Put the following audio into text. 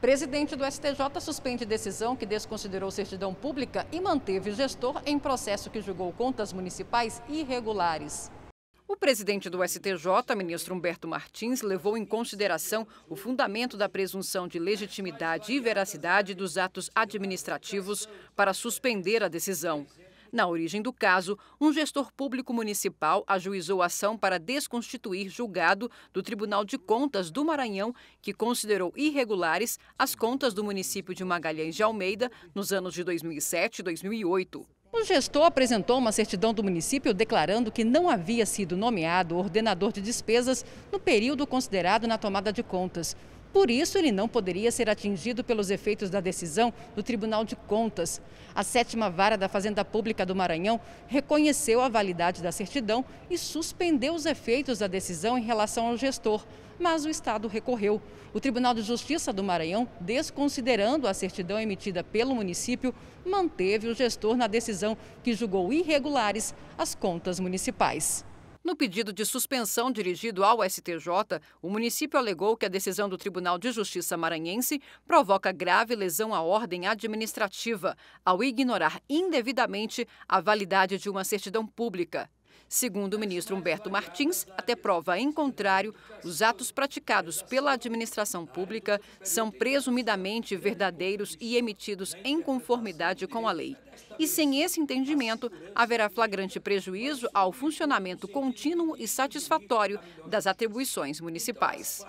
Presidente do STJ suspende decisão que desconsiderou certidão pública e manteve gestor em processo que julgou contas municipais irregulares. O presidente do STJ, ministro Humberto Martins, levou em consideração o fundamento da presunção de legitimidade e veracidade dos atos administrativos para suspender a decisão. Na origem do caso, um gestor público municipal ajuizou a ação para desconstituir julgado do Tribunal de Contas do Maranhão, que considerou irregulares as contas do município de Magalhães de Almeida nos anos de 2007 e 2008. O gestor apresentou uma certidão do município declarando que não havia sido nomeado ordenador de despesas no período considerado na tomada de contas. Por isso, ele não poderia ser atingido pelos efeitos da decisão do Tribunal de Contas. A sétima vara da Fazenda Pública do Maranhão reconheceu a validade da certidão e suspendeu os efeitos da decisão em relação ao gestor, mas o Estado recorreu. O Tribunal de Justiça do Maranhão, desconsiderando a certidão emitida pelo município, manteve o gestor na decisão que julgou irregulares as contas municipais. No pedido de suspensão dirigido ao STJ, o município alegou que a decisão do Tribunal de Justiça maranhense provoca grave lesão à ordem administrativa ao ignorar indevidamente a validade de uma certidão pública. Segundo o ministro Humberto Martins, até prova em contrário, os atos praticados pela administração pública são presumidamente verdadeiros e emitidos em conformidade com a lei. E sem esse entendimento, haverá flagrante prejuízo ao funcionamento contínuo e satisfatório das atribuições municipais.